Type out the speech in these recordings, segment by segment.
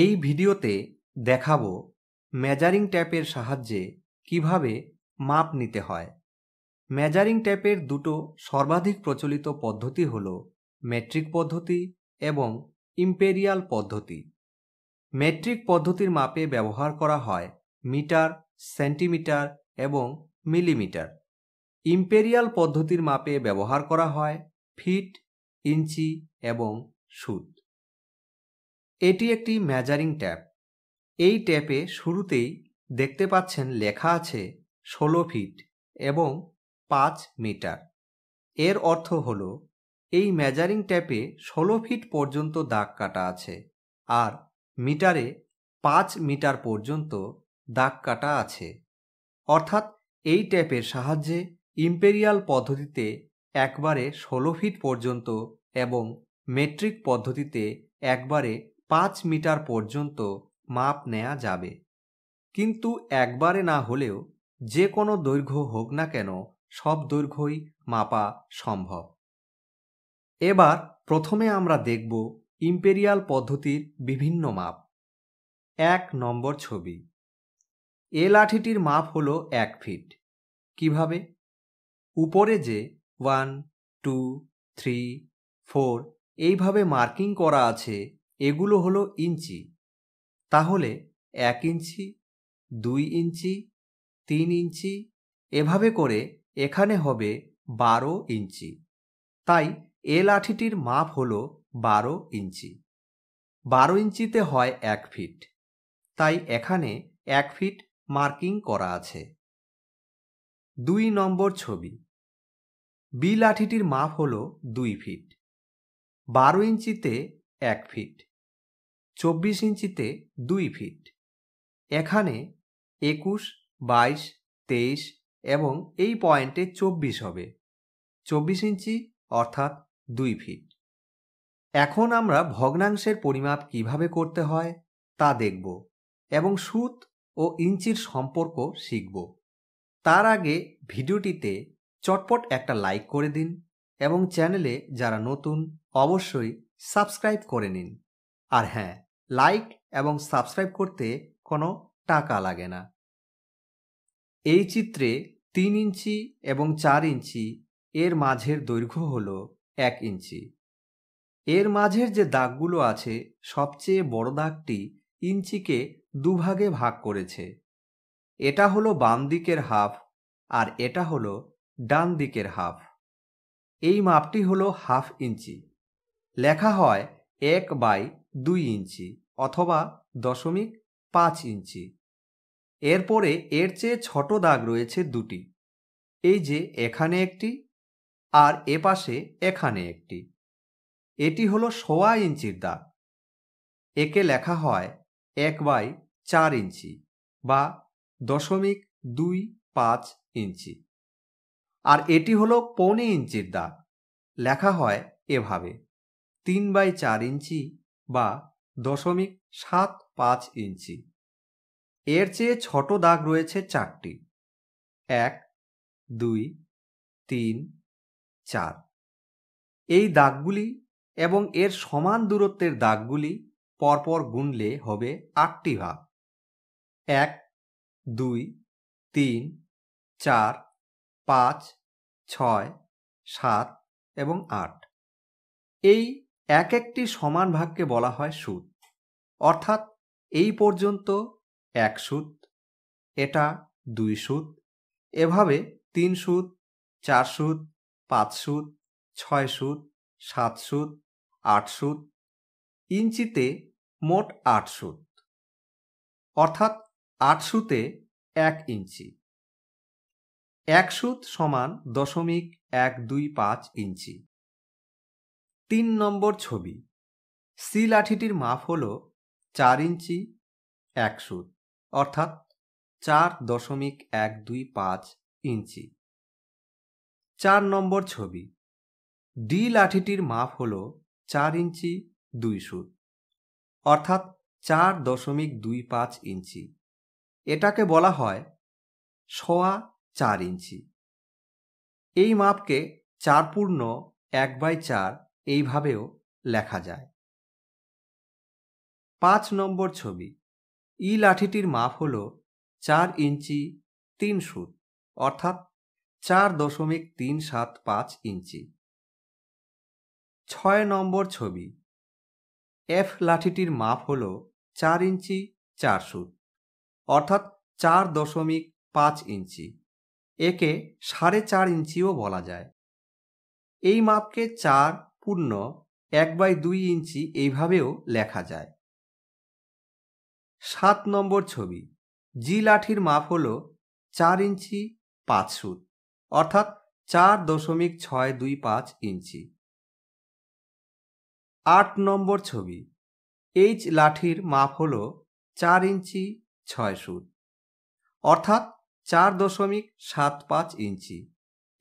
এই ভিডিওতে দেখাবো মেজারিং ট্যাপের সাহায্যে কিভাবে মাপ নিতে হয় মেজারিং ট্যাপের দুটো সর্বাধিক প্রচলিত পদ্ধতি হল মেট্রিক পদ্ধতি এবং ইম্পেরিয়াল পদ্ধতি মেট্রিক পদ্ধতির মাপে ব্যবহার করা হয় মিটার সেন্টিমিটার এবং মিলিমিটার ইম্পেরিয়াল পদ্ধতির মাপে ব্যবহার করা হয় ফিট ইঞ্চি এবং সুট এটি একটি ম্যাজারিং ট্যাপ এই ট্যাপে শুরুতেই দেখতে পাচ্ছেন লেখা আছে ষোলো ফিট এবং পাঁচ মিটার এর অর্থ হল এই ম্যাজারিং ট্যাপে ষোলো ফিট পর্যন্ত দাগ কাটা আছে আর মিটারে পাঁচ মিটার পর্যন্ত দাগ কাটা আছে অর্থাৎ এই ট্যাপের সাহায্যে ইম্পেরিয়াল পদ্ধতিতে একবারে ষোলো ফিট পর্যন্ত এবং মেট্রিক পদ্ধতিতে একবারে পাঁচ মিটার পর্যন্ত মাপ নেয়া যাবে কিন্তু একবারে না হলেও যে কোনো দৈর্ঘ্য হোক না কেন সব দৈর্ঘ্যই মাপা সম্ভব এবার প্রথমে আমরা দেখব ইম্পেরিয়াল পদ্ধতির বিভিন্ন মাপ এক নম্বর ছবি এ লাঠিটির মাপ হল এক ফিট কিভাবে উপরে যে ওয়ান টু থ্রি ফোর এইভাবে মার্কিং করা আছে এগুলো হলো ইঞ্চি তাহলে এক ইঞ্চি দুই ইঞ্চি তিন ইঞ্চি এভাবে করে এখানে হবে বারো ইঞ্চি তাই এ লাঠিটির মাপ হল বারো ইঞ্চি বারো ইঞ্চিতে হয় এক ফিট তাই এখানে এক ফিট মার্কিং করা আছে দুই নম্বর ছবি বি লাঠিটির মাপ হল দুই ফিট বারো ইঞ্চিতে এক ফিট চব্বিশ ইঞ্চিতে দুই ফিট এখানে একুশ বাইশ তেইশ এবং এই পয়েন্টে চব্বিশ হবে চব্বিশ ইঞ্চি অর্থাৎ দুই ফিট এখন আমরা ভগ্নাংশের পরিমাপ কিভাবে করতে হয় তা দেখব এবং সুত ও ইঞ্চির সম্পর্ক শিখব তার আগে ভিডিওটিতে চটপট একটা লাইক করে দিন এবং চ্যানেলে যারা নতুন অবশ্যই সাবস্ক্রাইব করে নিন আর হ্যাঁ লাইক এবং সাবস্ক্রাইব করতে কোনো টাকা লাগে না এই চিত্রে তিন ইঞ্চি এবং চার ইঞ্চি এর মাঝের দৈর্ঘ্য হল এক ইঞ্চি এর মাঝের যে দাগগুলো আছে সবচেয়ে বড় দাগটি ইঞ্চিকে দুভাগে ভাগ করেছে এটা হলো বাম দিকের হাফ আর এটা হলো ডান দিকের হাফ এই মাপটি হলো হাফ ইঞ্চি লেখা হয় এক বাই দুই ইঞ্চি অথবা দশমিক পাঁচ ইঞ্চি এরপরে এর চেয়ে ছোট দাগ রয়েছে দুটি এই যে এখানে একটি আর এ পাশে এখানে একটি এটি হলো সোয়া ইঞ্চির দাগ একে লেখা হয় এক বাই চার ইঞ্চি বা দশমিক দুই পাঁচ ইঞ্চি আর এটি হলো পৌনে ইঞ্চির দাগ লেখা হয় এভাবে তিন বাই চার ইঞ্চি বা দশমিক সাত পাঁচ ইঞ্চি এর চেয়ে ছোট দাগ রয়েছে চারটি এক দুই তিন চার এই দাগগুলি এবং এর সমান দূরত্বের দাগগুলি পরপর গুনলে হবে আটটি ভাগ এক দুই তিন চার পাঁচ ছয় সাত এবং আট এই এক একটি সমান ভাগকে বলা হয় সুদ অর্থাৎ এই পর্যন্ত এক সুদ এটা দুই সুদ এভাবে তিন সুদ চার সুদ পাঁচ সুদ ছয় সুদ সাত সুদ আট সুদ ইঞ্চিতে মোট আট সুদ অর্থাৎ আট সুতে এক ইঞ্চি এক সুদ সমান দশমিক এক দুই পাঁচ ইঞ্চি তিন নম্বর ছবি সি লাঠিটির মাপ হল চার ইঞ্চি এক সুত অর্থাৎ চার দশমিক এক দুই পাঁচ ইঞ্চি চার নম্বর ছবি ডি লাঠিটির মাপ হল চার ইঞ্চি দুই সুত অর্থাৎ চার দশমিক দুই পাঁচ ইঞ্চি এটাকে বলা হয় সোয়া চার ইঞ্চি এই মাপকে চার পূর্ণ এক বাই চার এইভাবেও লেখা যায় পাঁচ নম্বর ছবি ই লাঠিটির মাপ হল চার ইঞ্চি তিন সুত অর্থাৎ চার দশমিক তিন সাত পাঁচ ইঞ্চি ছয় নম্বর ছবি এফ লাঠিটির মাপ হল চার ইঞ্চি চার সুত অর্থাৎ চার দশমিক পাঁচ ইঞ্চি একে সাড়ে চার ইঞ্চিও বলা যায় এই মাপকে চার পূর্ণ এক বাই দুই ইঞ্চি এইভাবেও লেখা যায় সাত নম্বর ছবি জি লাঠির মাপ হল চার ইঞ্চি পাঁচ সুত অর্থাৎ চার দশমিক ছয় দুই পাঁচ ইঞ্চি আট নম্বর ছবি এইচ লাঠির মাপ হল চার ইঞ্চি ছয় সুত অর্থাৎ চার দশমিক সাত পাঁচ ইঞ্চি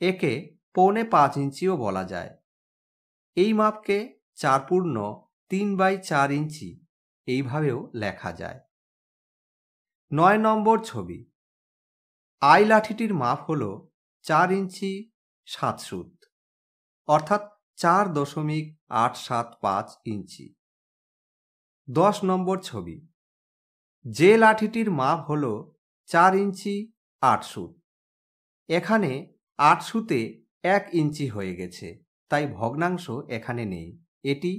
একে পৌনে পাঁচ ইঞ্চিও বলা যায় এই মাপকে চার পূর্ণ তিন বাই চার ইঞ্চি এইভাবেও লেখা যায় নয় নম্বর ছবি আই লাঠিটির মাপ হল চার ইঞ্চি সাত সুত অর্থাৎ চার দশমিক আট সাত পাঁচ ইঞ্চি দশ নম্বর ছবি যে লাঠিটির মাপ হল চার ইঞ্চি আট সুত এখানে আট সুতে এক ইঞ্চি হয়ে গেছে তাই ভগ্নাংশ এখানে নেই এটি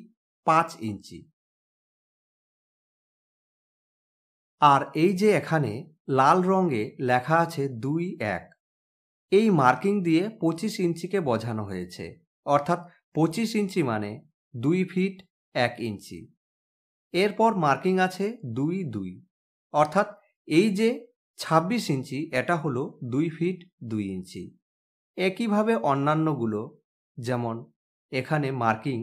পাঁচ ইঞ্চি আর এই যে এখানে লাল রঙে লেখা আছে দুই এক এই মার্কিং দিয়ে পঁচিশ ইঞ্চিকে বোঝানো হয়েছে অর্থাৎ পঁচিশ ইঞ্চি মানে দুই ফিট এক ইঞ্চি এরপর মার্কিং আছে দুই দুই অর্থাৎ এই যে ২৬ ইঞ্চি এটা হলো দুই ফিট দুই ইঞ্চি একইভাবে অন্যান্যগুলো যেমন এখানে মার্কিং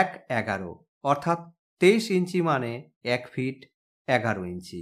এক এগারো অর্থাৎ তেইশ ইঞ্চি মানে এক ফিট এগারো ইঞ্চি